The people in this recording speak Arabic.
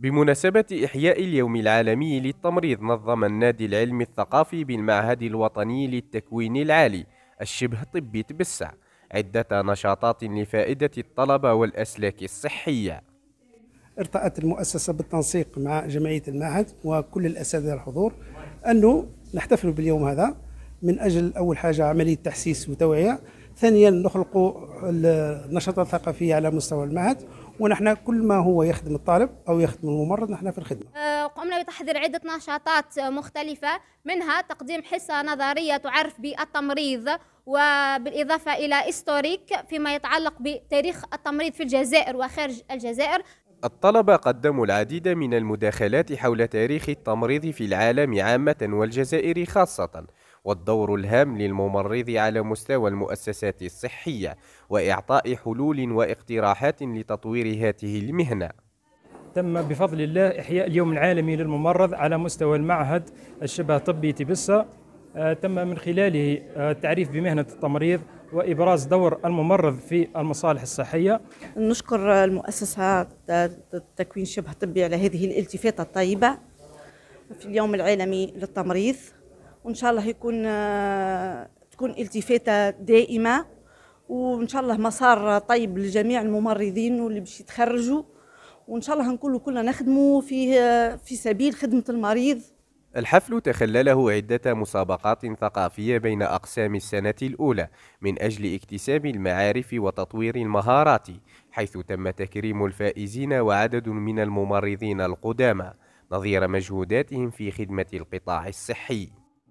بمناسبة إحياء اليوم العالمي للتمريض نظم النادي العلمي الثقافي بالمعهد الوطني للتكوين العالي الشبه طبي تبسع عدة نشاطات لفائدة الطلبة والأسلاك الصحية ارتأت المؤسسة بالتنسيق مع جمعية المعهد وكل الأساتذة الحضور أنه نحتفل باليوم هذا من أجل أول حاجة عملية تحسيس وتوعية ثانيا نخلق النشاطات الثقافيه على مستوى المعهد ونحن كل ما هو يخدم الطالب او يخدم الممرض نحن في الخدمه. أه، قمنا بتحضير عده نشاطات مختلفه منها تقديم حصه نظريه تعرف بالتمريض وبالاضافه الى استوريك فيما يتعلق بتاريخ التمريض في الجزائر وخارج الجزائر. الطلبة قدموا العديد من المداخلات حول تاريخ التمريض في العالم عامة والجزائر خاصة والدور الهام للممرض على مستوى المؤسسات الصحية وإعطاء حلول واقتراحات لتطوير هذه المهنة تم بفضل الله إحياء اليوم العالمي للممرض على مستوى المعهد الشبه طبي تبسة آه، تم من خلاله آه، التعريف بمهنة التمريض وإبراز دور الممرض في المصالح الصحية نشكر المؤسسة تكوين شبه طبي على هذه الالتفاتة الطيبة في اليوم العالمي للتمريض وان شاء الله يكون آه، تكون التفاته دائمه وان شاء الله مسار طيب لجميع الممرضين واللي باش يتخرجوا وان شاء الله نكونوا كلنا نخدموا في آه، في سبيل خدمه المريض الحفل تخلله عدة مسابقات ثقافية بين أقسام السنة الأولى من أجل اكتساب المعارف وتطوير المهارات، حيث تم تكريم الفائزين وعدد من الممرضين القدامى نظير مجهوداتهم في خدمة القطاع الصحي.